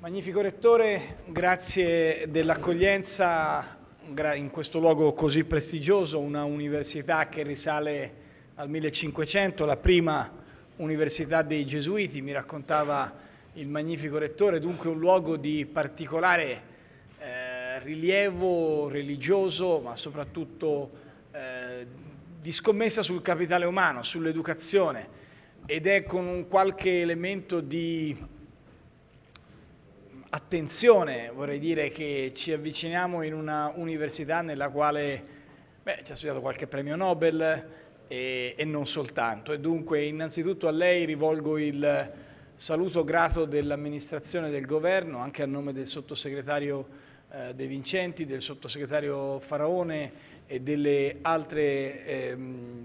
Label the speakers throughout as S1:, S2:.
S1: Magnifico Rettore, grazie dell'accoglienza in questo luogo così prestigioso, una università che risale al 1500, la prima università dei Gesuiti, mi raccontava il magnifico Rettore, dunque un luogo di particolare eh, rilievo religioso, ma soprattutto eh, di scommessa sul capitale umano, sull'educazione ed è con un qualche elemento di attenzione, vorrei dire che ci avviciniamo in una università nella quale beh, ci ha studiato qualche premio Nobel e, e, non soltanto. E dunque innanzitutto a lei rivolgo il saluto grato dell'amministrazione del governo, anche a nome del sottosegretario eh, De Vincenti, del sottosegretario Faraone e delle altre eh,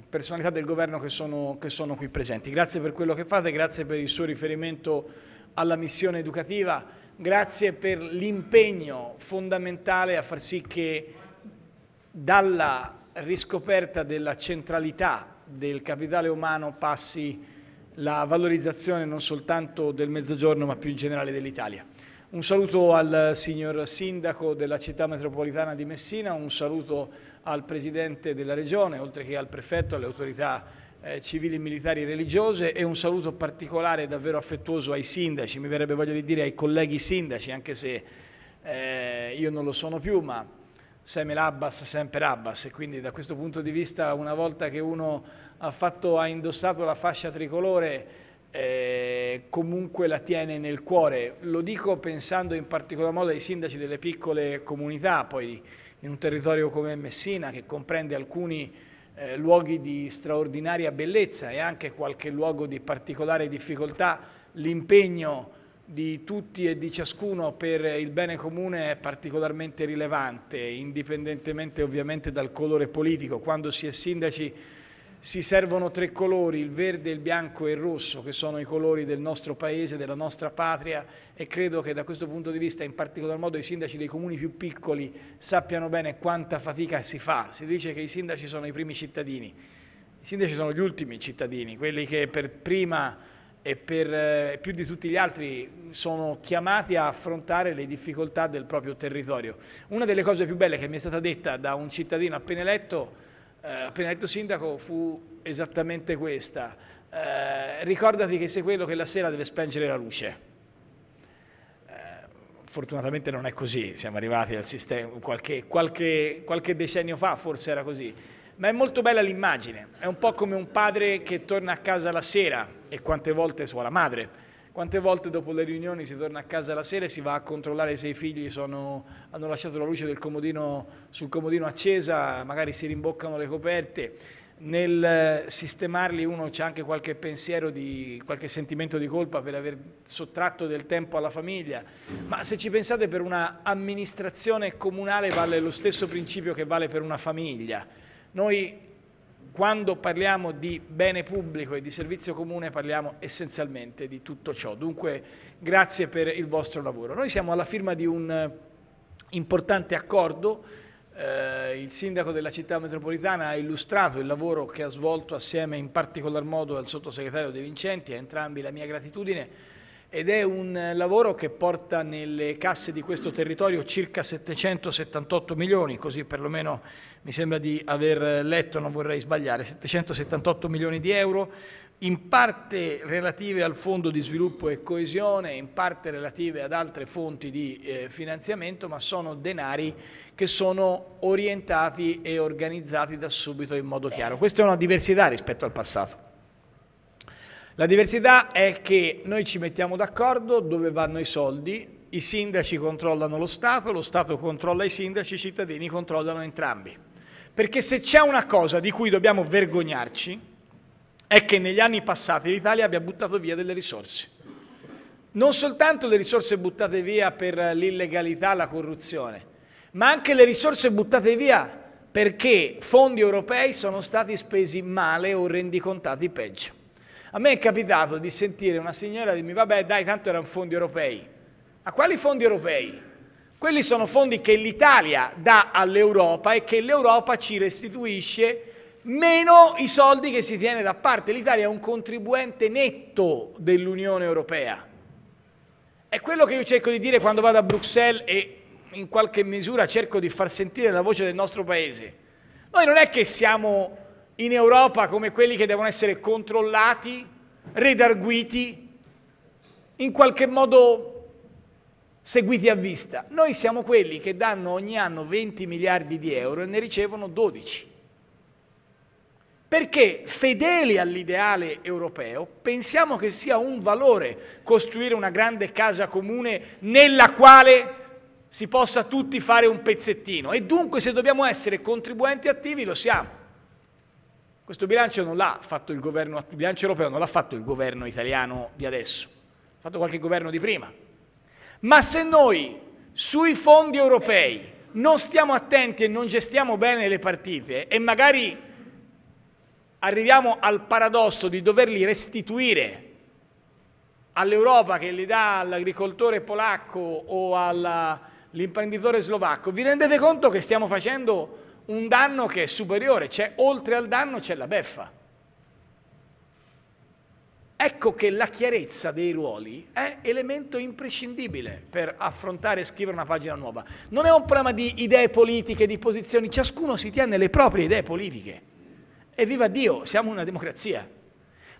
S1: personalità del governo che sono, che sono qui presenti. Grazie per quello che fate, grazie per il suo riferimento alla missione educativa grazie per l'impegno fondamentale a far sì che dalla riscoperta della centralità del capitale umano passi la valorizzazione non soltanto del Mezzogiorno ma più in generale dell'Italia. Un saluto al signor Sindaco della città metropolitana di Messina, un saluto al Presidente della Regione, oltre che al Prefetto, alle autorità eh, civili, militari, e religiose e un saluto particolare davvero affettuoso ai sindaci, mi verrebbe voglia di dire ai colleghi sindaci, anche se eh, io non lo sono più, ma Semel Abbas, sempre Abbas, e quindi da questo punto di vista una volta che uno ha, fatto, ha indossato la fascia tricolore eh, comunque la tiene nel cuore, lo dico pensando in particolar modo ai sindaci delle piccole comunità, poi in un territorio come Messina che comprende alcuni eh, luoghi di straordinaria bellezza e anche qualche luogo di particolare difficoltà, l'impegno di tutti e di ciascuno per il bene comune è particolarmente rilevante, indipendentemente ovviamente dal colore politico. Quando si è sindaci si servono tre colori, il verde, il bianco e il rosso, che sono i colori del nostro paese, della nostra patria e credo che da questo punto di vista in particolar modo i sindaci dei comuni più piccoli sappiano bene quanta fatica si fa. Si dice che i sindaci sono i primi cittadini, i sindaci sono gli ultimi cittadini, quelli che per prima e per eh, più di tutti gli altri sono chiamati a affrontare le difficoltà del proprio territorio. Una delle cose più belle che mi è stata detta da un cittadino appena eletto è eh, appena detto sindaco fu esattamente questa. Eh, ricordati che sei quello che la sera deve spengere la luce. Eh, fortunatamente non è così, siamo arrivati al sistema, qualche, qualche, qualche decennio fa forse era così, ma è molto bella l'immagine, è un po' come un padre che torna a casa la sera e quante volte suona madre, quante volte dopo le riunioni si torna a casa la sera e si va a controllare se i figli sono, hanno lasciato la luce comodino, sul comodino accesa, magari si rimboccano le coperte. Nel eh, sistemarli uno c'è anche qualche pensiero, di, qualche sentimento di colpa per aver sottratto del tempo alla famiglia, ma se ci pensate per un'amministrazione comunale vale lo stesso principio che vale per una famiglia. Noi quando parliamo di bene pubblico e di servizio comune parliamo essenzialmente di tutto ciò. Dunque grazie per il vostro lavoro. Noi siamo alla firma di un eh, importante accordo, eh, il sindaco della città metropolitana ha illustrato il lavoro che ha svolto assieme in particolar modo al sottosegretario De Vincenti, a entrambi la mia gratitudine ed è un eh, lavoro che porta nelle casse di questo territorio circa 778 milioni, così perlomeno mi sembra di aver eh, letto, non vorrei sbagliare, 778 milioni di euro, in parte relative al Fondo di sviluppo e coesione, in parte relative ad altre fonti di eh, finanziamento, ma sono denari che sono orientati e organizzati da subito in modo chiaro. Questa è una diversità rispetto al passato. La diversità è che noi ci mettiamo d'accordo dove vanno i soldi, i sindaci controllano lo Stato, lo Stato controlla i sindaci, i cittadini controllano entrambi. Perché se c'è una cosa di cui dobbiamo vergognarci è che negli anni passati l'Italia abbia buttato via delle risorse. Non soltanto le risorse buttate via per l'illegalità, la corruzione, ma anche le risorse buttate via perché fondi europei sono stati spesi male o rendicontati peggio. A me è capitato di sentire una signora dirmi, vabbè dai, tanto erano fondi europei. Ma quali fondi europei? Quelli sono fondi che l'Italia dà all'Europa e che l'Europa ci restituisce meno i soldi che si tiene da parte. L'Italia è un contribuente netto dell'Unione Europea. È quello che io cerco di dire quando vado a Bruxelles e in qualche misura cerco di far sentire la voce del nostro Paese. Noi non è che siamo in Europa come quelli che devono essere controllati, redarguiti, in qualche modo seguiti a vista. Noi siamo quelli che danno ogni anno 20 miliardi di euro e ne ricevono 12. Perché fedeli all'ideale europeo, pensiamo che sia un valore costruire una grande casa comune nella quale si possa tutti fare un pezzettino e dunque se dobbiamo essere contribuenti attivi lo siamo. Questo bilancio non l'ha fatto il governo, il bilancio europeo non l'ha fatto il governo italiano di adesso, l'ha fatto qualche governo di prima. Ma se noi sui fondi europei non stiamo attenti e non gestiamo bene le partite e magari arriviamo al paradosso di doverli restituire all'Europa che li dà all'agricoltore polacco o all'imprenditore slovacco, vi rendete conto che stiamo facendo un danno che è superiore, cioè oltre al danno c'è la beffa. Ecco che la chiarezza dei ruoli è elemento imprescindibile per affrontare e scrivere una pagina nuova. Non è un problema di idee politiche, di posizioni, ciascuno si tiene le proprie idee politiche. E viva Dio, siamo una democrazia.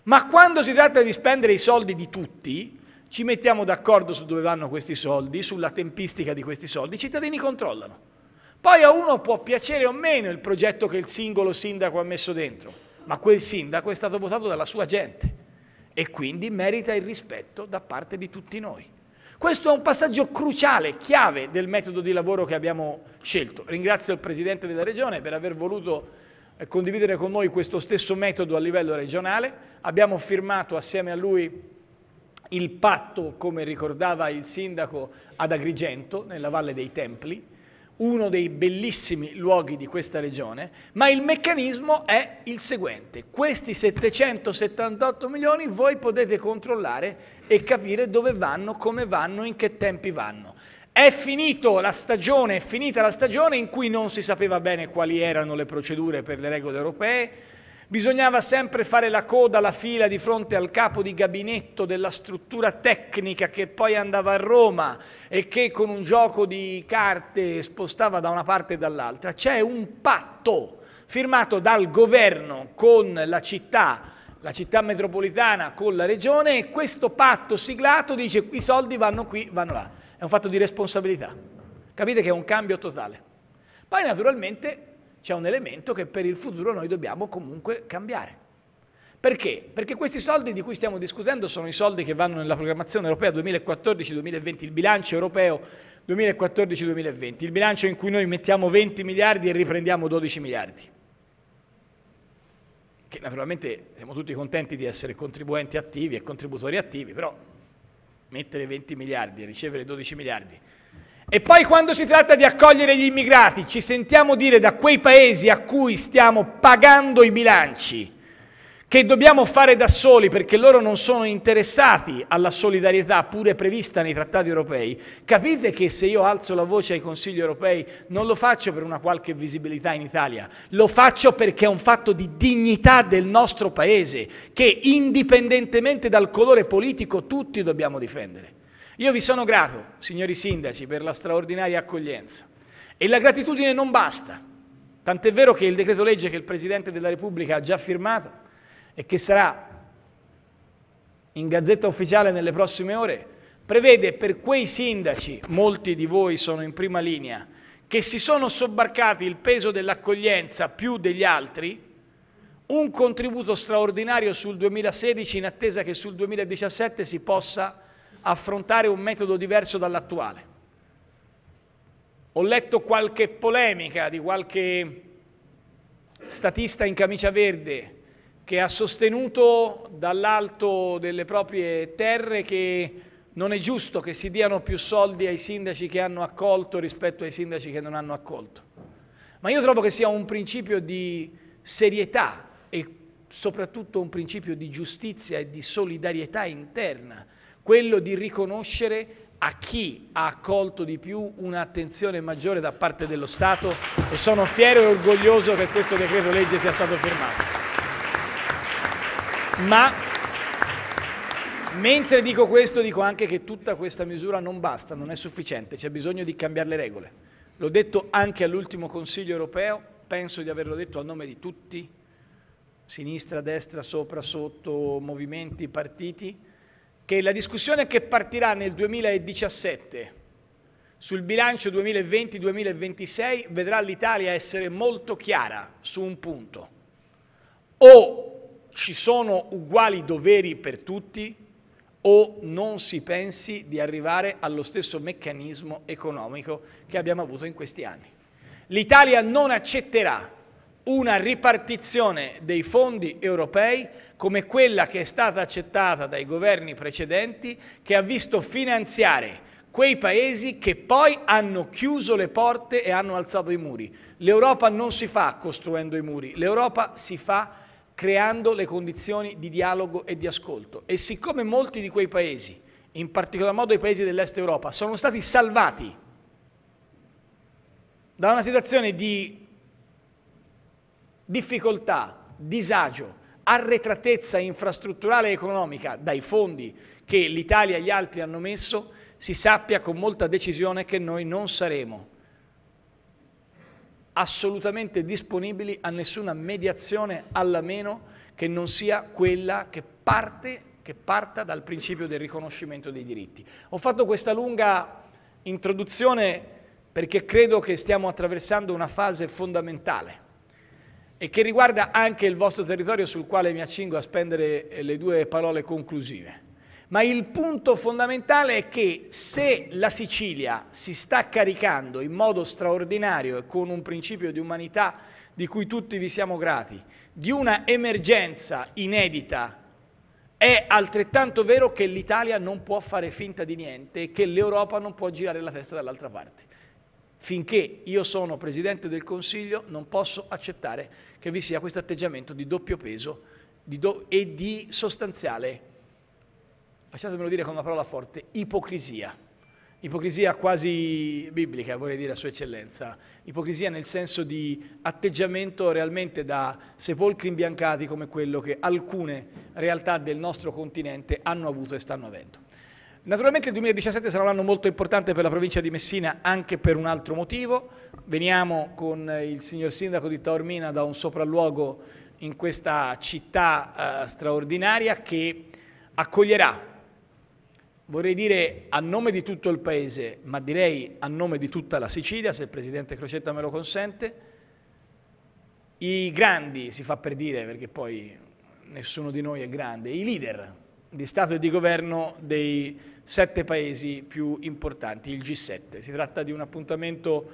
S1: Ma quando si tratta di spendere i soldi di tutti, ci mettiamo d'accordo su dove vanno questi soldi, sulla tempistica di questi soldi, i cittadini controllano. Poi a uno può piacere o meno il progetto che il singolo sindaco ha messo dentro, ma quel sindaco è stato votato dalla sua gente e quindi merita il rispetto da parte di tutti noi. Questo è un passaggio cruciale, chiave del metodo di lavoro che abbiamo scelto. Ringrazio il Presidente della Regione per aver voluto eh, condividere con noi questo stesso metodo a livello regionale. Abbiamo firmato assieme a lui il patto, come ricordava il Sindaco, ad Agrigento, nella Valle dei Templi, uno dei bellissimi luoghi di questa regione, ma il meccanismo è il seguente. Questi 778 milioni voi potete controllare e capire dove vanno, come vanno, in che tempi vanno. È, la stagione, è finita la stagione in cui non si sapeva bene quali erano le procedure per le regole europee, Bisognava sempre fare la coda, la fila di fronte al capo di gabinetto della struttura tecnica che poi andava a Roma e che con un gioco di carte spostava da una parte e dall'altra. C'è un patto firmato dal governo con la città la città metropolitana con la regione e questo patto siglato dice i soldi vanno qui, vanno là. È un fatto di responsabilità. Capite che è un cambio totale. Poi naturalmente c'è un elemento che per il futuro noi dobbiamo comunque cambiare. Perché? Perché questi soldi di cui stiamo discutendo sono i soldi che vanno nella programmazione europea 2014-2020, il bilancio europeo 2014-2020, il bilancio in cui noi mettiamo 20 miliardi e riprendiamo 12 miliardi. Che naturalmente siamo tutti contenti di essere contribuenti attivi e contributori attivi, però mettere 20 miliardi e ricevere 12 miliardi e poi quando si tratta di accogliere gli immigrati, ci sentiamo dire da quei paesi a cui stiamo pagando i bilanci, che dobbiamo fare da soli perché loro non sono interessati alla solidarietà pure prevista nei trattati europei, capite che se io alzo la voce ai consigli europei non lo faccio per una qualche visibilità in Italia, lo faccio perché è un fatto di dignità del nostro paese che indipendentemente dal colore politico tutti dobbiamo difendere. Io vi sono grato, signori sindaci, per la straordinaria accoglienza. E la gratitudine non basta. Tant'è vero che il decreto legge che il Presidente della Repubblica ha già firmato e che sarà in gazzetta ufficiale nelle prossime ore, prevede per quei sindaci, molti di voi sono in prima linea, che si sono sobbarcati il peso dell'accoglienza più degli altri, un contributo straordinario sul 2016 in attesa che sul 2017 si possa affrontare un metodo diverso dall'attuale. Ho letto qualche polemica di qualche statista in camicia verde che ha sostenuto dall'alto delle proprie terre che non è giusto che si diano più soldi ai sindaci che hanno accolto rispetto ai sindaci che non hanno accolto. Ma io trovo che sia un principio di serietà e soprattutto un principio di giustizia e di solidarietà interna quello di riconoscere a chi ha accolto di più un'attenzione maggiore da parte dello Stato e sono fiero e orgoglioso che questo decreto legge sia stato firmato. Ma mentre dico questo dico anche che tutta questa misura non basta, non è sufficiente, c'è bisogno di cambiare le regole. L'ho detto anche all'ultimo Consiglio europeo, penso di averlo detto a nome di tutti, sinistra, destra, sopra, sotto, movimenti, partiti, che la discussione che partirà nel 2017 sul bilancio 2020-2026 vedrà l'Italia essere molto chiara su un punto. O ci sono uguali doveri per tutti o non si pensi di arrivare allo stesso meccanismo economico che abbiamo avuto in questi anni. L'Italia non accetterà una ripartizione dei fondi europei come quella che è stata accettata dai governi precedenti che ha visto finanziare quei paesi che poi hanno chiuso le porte e hanno alzato i muri. L'Europa non si fa costruendo i muri, l'Europa si fa creando le condizioni di dialogo e di ascolto. E siccome molti di quei paesi, in particolar modo i paesi dell'Est Europa, sono stati salvati da una situazione di difficoltà, disagio, arretratezza infrastrutturale e economica dai fondi che l'Italia e gli altri hanno messo, si sappia con molta decisione che noi non saremo assolutamente disponibili a nessuna mediazione, alla meno che non sia quella che, parte, che parta dal principio del riconoscimento dei diritti. Ho fatto questa lunga introduzione perché credo che stiamo attraversando una fase fondamentale e che riguarda anche il vostro territorio sul quale mi accingo a spendere eh, le due parole conclusive. Ma il punto fondamentale è che se la Sicilia si sta caricando in modo straordinario e con un principio di umanità di cui tutti vi siamo grati, di una emergenza inedita, è altrettanto vero che l'Italia non può fare finta di niente e che l'Europa non può girare la testa dall'altra parte. Finché io sono Presidente del Consiglio non posso accettare che vi sia questo atteggiamento di doppio peso di do e di sostanziale, lasciatemelo dire con una parola forte, ipocrisia. Ipocrisia quasi biblica, vorrei dire a Sua Eccellenza. Ipocrisia nel senso di atteggiamento realmente da sepolcri imbiancati come quello che alcune realtà del nostro continente hanno avuto e stanno avendo. Naturalmente il 2017 sarà un anno molto importante per la provincia di Messina anche per un altro motivo. Veniamo con il signor sindaco di Taormina da un sopralluogo in questa città eh, straordinaria che accoglierà, vorrei dire a nome di tutto il paese, ma direi a nome di tutta la Sicilia, se il presidente Crocetta me lo consente, i grandi, si fa per dire perché poi nessuno di noi è grande, i leader di Stato e di Governo dei sette paesi più importanti, il G7. Si tratta di un appuntamento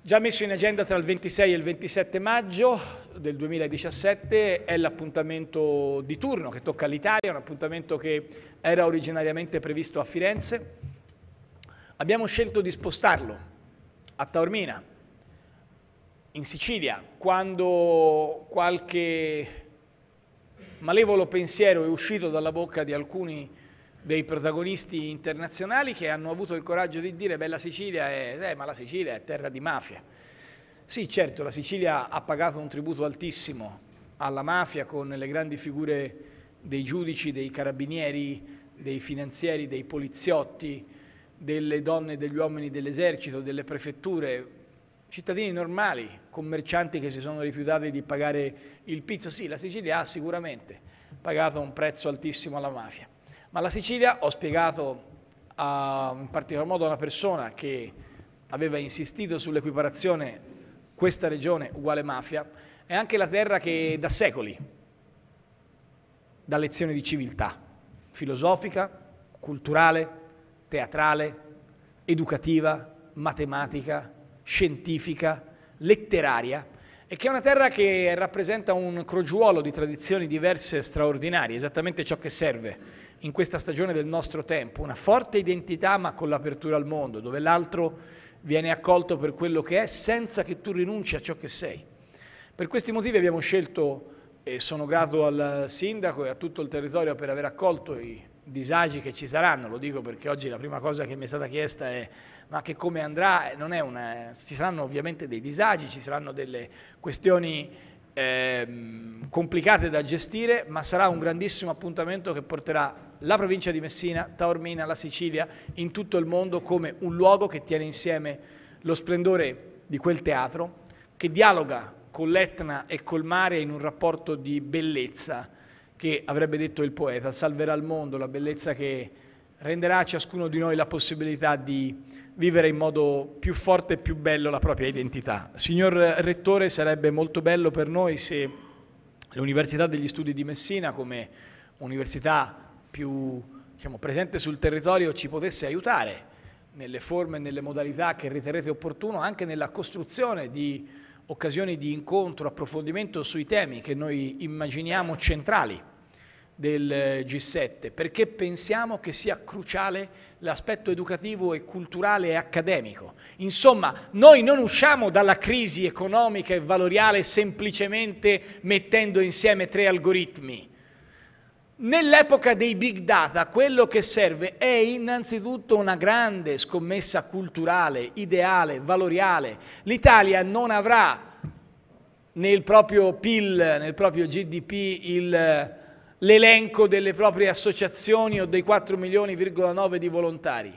S1: già messo in agenda tra il 26 e il 27 maggio del 2017, è l'appuntamento di turno che tocca l'Italia, un appuntamento che era originariamente previsto a Firenze. Abbiamo scelto di spostarlo a Taormina, in Sicilia, quando qualche malevolo pensiero è uscito dalla bocca di alcuni dei protagonisti internazionali che hanno avuto il coraggio di dire beh la Sicilia è, eh, ma la Sicilia è terra di mafia. Sì, certo, la Sicilia ha pagato un tributo altissimo alla mafia con le grandi figure dei giudici, dei carabinieri, dei finanzieri, dei poliziotti, delle donne e degli uomini dell'esercito, delle prefetture, cittadini normali, commercianti che si sono rifiutati di pagare il pizzo. Sì, la Sicilia ha sicuramente pagato un prezzo altissimo alla mafia, ma la Sicilia, ho spiegato a, in particolar modo a una persona che aveva insistito sull'equiparazione questa regione uguale mafia, è anche la terra che da secoli dà lezioni di civiltà filosofica, culturale, teatrale, educativa, matematica, scientifica, letteraria, e che è una terra che rappresenta un crogiuolo di tradizioni diverse e straordinarie, esattamente ciò che serve in questa stagione del nostro tempo, una forte identità ma con l'apertura al mondo, dove l'altro viene accolto per quello che è senza che tu rinunci a ciò che sei. Per questi motivi abbiamo scelto, e sono grato al sindaco e a tutto il territorio per aver accolto i disagi che ci saranno, lo dico perché oggi la prima cosa che mi è stata chiesta è ma che come andrà non è una... ci saranno ovviamente dei disagi, ci saranno delle questioni ehm, complicate da gestire, ma sarà un grandissimo appuntamento che porterà la provincia di Messina, Taormina, la Sicilia, in tutto il mondo come un luogo che tiene insieme lo splendore di quel teatro, che dialoga con l'Etna e col mare in un rapporto di bellezza che, avrebbe detto il poeta, salverà il mondo, la bellezza che renderà a ciascuno di noi la possibilità di vivere in modo più forte e più bello la propria identità. Signor Rettore, sarebbe molto bello per noi se l'Università degli Studi di Messina, come università più diciamo, presente sul territorio, ci potesse aiutare nelle forme e nelle modalità che riterrete opportuno, anche nella costruzione di occasioni di incontro, approfondimento sui temi che noi immaginiamo centrali del eh, G7, perché pensiamo che sia cruciale l'aspetto educativo e culturale e accademico. Insomma, noi non usciamo dalla crisi economica e valoriale semplicemente mettendo insieme tre algoritmi. Nell'epoca dei big data quello che serve è innanzitutto una grande scommessa culturale, ideale, valoriale. L'Italia non avrà nel proprio PIL, nel proprio GDP il l'elenco delle proprie associazioni o dei 4 milioni,9 di volontari,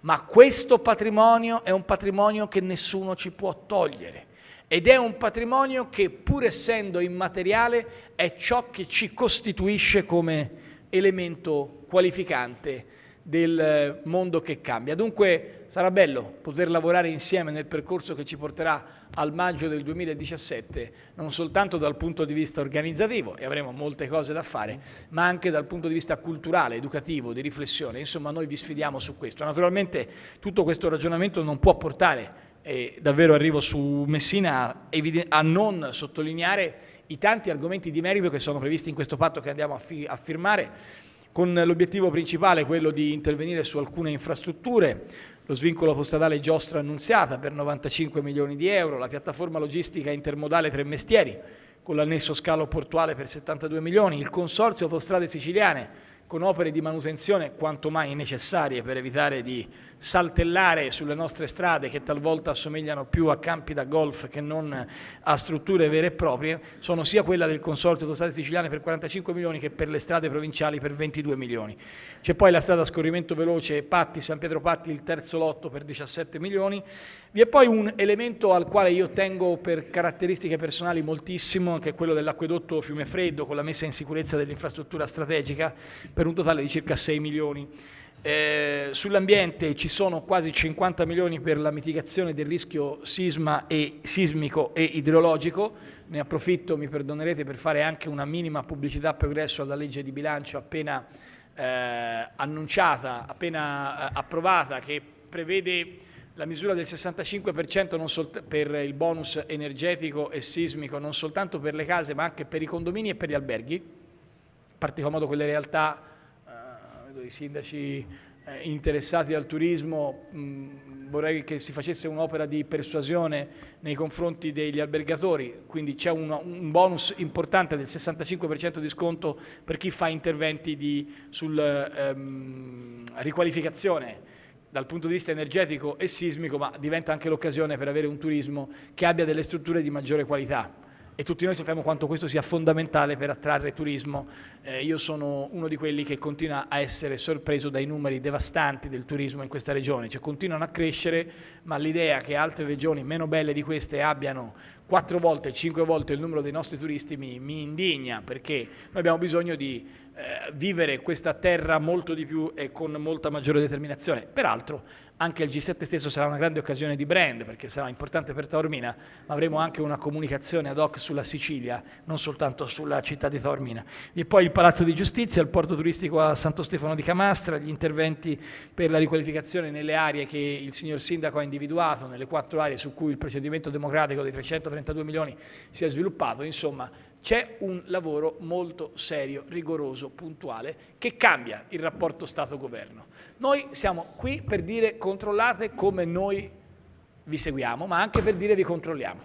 S1: ma questo patrimonio è un patrimonio che nessuno ci può togliere ed è un patrimonio che pur essendo immateriale è ciò che ci costituisce come elemento qualificante del mondo che cambia. Dunque sarà bello poter lavorare insieme nel percorso che ci porterà al maggio del 2017, non soltanto dal punto di vista organizzativo, e avremo molte cose da fare, ma anche dal punto di vista culturale, educativo, di riflessione. Insomma, noi vi sfidiamo su questo. Naturalmente tutto questo ragionamento non può portare, e davvero arrivo su Messina, a, a non sottolineare i tanti argomenti di merito che sono previsti in questo patto che andiamo a, fi a firmare, con l'obiettivo principale quello di intervenire su alcune infrastrutture, lo svincolo fostradale Giostra Annunziata per 95 milioni di euro, la piattaforma logistica intermodale Tre Mestieri con l'annesso scalo portuale per 72 milioni, il consorzio Fostrade siciliane con opere di manutenzione quanto mai necessarie per evitare di saltellare sulle nostre strade che talvolta assomigliano più a campi da golf che non a strutture vere e proprie, sono sia quella del Consorzio Autostrade Siciliane per 45 milioni che per le strade provinciali per 22 milioni. C'è poi la strada a scorrimento veloce Patti, San Pietro Patti, il terzo lotto per 17 milioni. Vi è poi un elemento al quale io tengo per caratteristiche personali moltissimo, che è quello dell'acquedotto Fiume Freddo con la messa in sicurezza dell'infrastruttura strategica per un totale di circa 6 milioni. Eh, sull'ambiente ci sono quasi 50 milioni per la mitigazione del rischio e, sismico e idrologico, ne approfitto, mi perdonerete, per fare anche una minima pubblicità progresso alla legge di bilancio appena eh, annunciata, appena eh, approvata, che prevede la misura del 65% per il bonus energetico e sismico, non soltanto per le case ma anche per i condomini e per gli alberghi particolar modo quelle realtà, eh, vedo i sindaci eh, interessati al turismo, mh, mm, vorrei che si facesse un'opera di persuasione nei confronti degli albergatori, quindi c'è un, un, bonus importante del 65% di sconto per chi fa interventi di, sul ehm, riqualificazione dal punto di vista energetico e sismico, ma diventa anche l'occasione per avere un turismo che abbia delle strutture di maggiore qualità e tutti noi sappiamo quanto questo sia fondamentale per attrarre turismo. Eh, io sono uno di quelli che continua a essere sorpreso dai numeri devastanti del turismo in questa regione, cioè continuano a crescere, ma l'idea che altre regioni meno belle di queste abbiano quattro volte, cinque volte il numero dei nostri turisti mi, mi indigna perché noi abbiamo bisogno di eh, vivere questa terra molto di più e con molta maggiore determinazione. Peraltro anche il G7 stesso sarà una grande occasione di brand perché sarà importante per Taormina, ma avremo anche una comunicazione ad hoc sulla Sicilia, non soltanto sulla città di Taormina. E poi il Palazzo di Giustizia, il porto turistico a Santo Stefano di Camastra, gli interventi per la riqualificazione nelle aree che il signor Sindaco ha individuato, nelle quattro aree su cui il procedimento democratico dei 300 32 milioni si è sviluppato, insomma c'è un lavoro molto serio, rigoroso, puntuale, che cambia il rapporto Stato-Governo. Noi siamo qui per dire controllate come noi vi seguiamo, ma anche per dire vi controlliamo,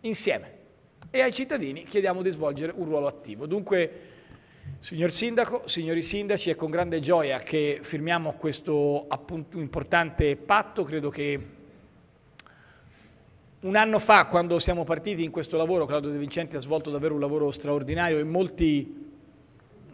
S1: insieme. E ai cittadini chiediamo di svolgere un ruolo attivo. Dunque, signor Sindaco, signori Sindaci, è con grande gioia che firmiamo questo importante patto, credo che un anno fa, quando siamo partiti in questo lavoro, Claudio De Vincenti ha svolto davvero un lavoro straordinario e molti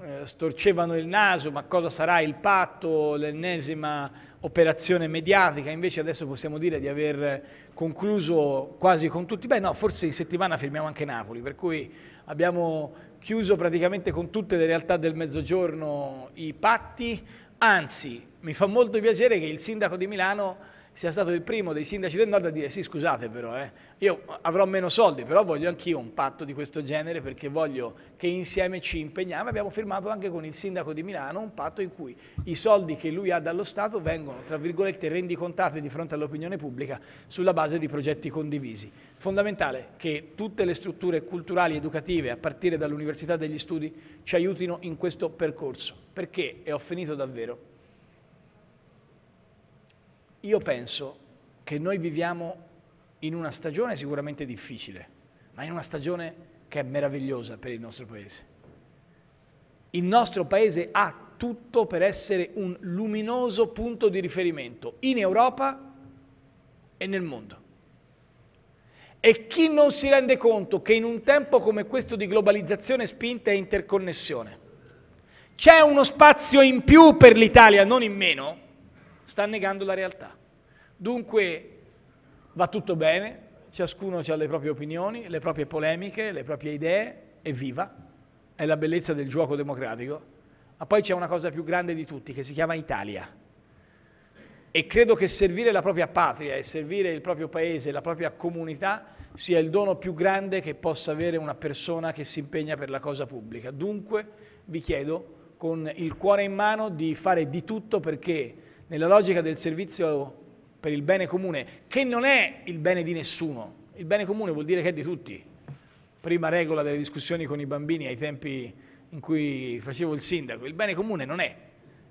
S1: eh, storcevano il naso, ma cosa sarà il patto, l'ennesima operazione mediatica, invece adesso possiamo dire di aver concluso quasi con tutti, beh no, forse in settimana firmiamo anche Napoli, per cui abbiamo chiuso praticamente con tutte le realtà del mezzogiorno i patti, anzi mi fa molto piacere che il sindaco di Milano sia stato il primo dei sindaci del nord a dire sì scusate però eh, io avrò meno soldi però voglio anch'io un patto di questo genere perché voglio che insieme ci impegniamo abbiamo firmato anche con il sindaco di Milano un patto in cui i soldi che lui ha dallo Stato vengono tra virgolette rendicontati di fronte all'opinione pubblica sulla base di progetti condivisi fondamentale che tutte le strutture culturali educative a partire dall'università degli studi ci aiutino in questo percorso perché e ho finito davvero io penso che noi viviamo in una stagione sicuramente difficile, ma in una stagione che è meravigliosa per il nostro Paese. Il nostro Paese ha tutto per essere un luminoso punto di riferimento in Europa e nel mondo. E chi non si rende conto che in un tempo come questo di globalizzazione spinta e interconnessione c'è uno spazio in più per l'Italia, non in meno, sta negando la realtà. Dunque va tutto bene, ciascuno ha le proprie opinioni, le proprie polemiche, le proprie idee, evviva, è la bellezza del gioco democratico. Ma poi c'è una cosa più grande di tutti che si chiama Italia. E credo che servire la propria patria e servire il proprio paese, la propria comunità, sia il dono più grande che possa avere una persona che si impegna per la cosa pubblica. Dunque vi chiedo con il cuore in mano di fare di tutto perché nella logica del servizio per il bene comune, che non è il bene di nessuno, il bene comune vuol dire che è di tutti. Prima regola delle discussioni con i bambini ai tempi in cui facevo il sindaco, il bene comune non è.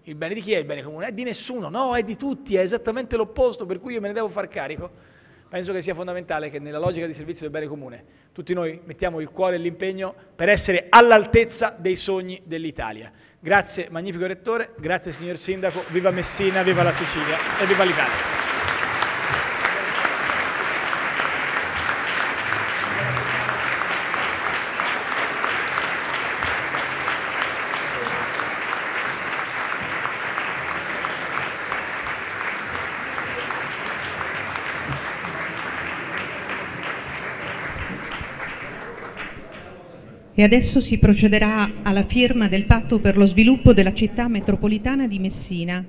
S1: Il bene di chi è il bene comune? È di nessuno, no, è di tutti, è esattamente l'opposto, per cui io me ne devo far carico. Penso che sia fondamentale che nella logica di servizio del bene comune tutti noi mettiamo il cuore e l'impegno per essere all'altezza dei sogni dell'Italia. Grazie magnifico Rettore, grazie signor Sindaco, viva Messina, viva la Sicilia e viva l'Italia. e adesso si procederà alla firma del patto per lo sviluppo della città metropolitana di Messina.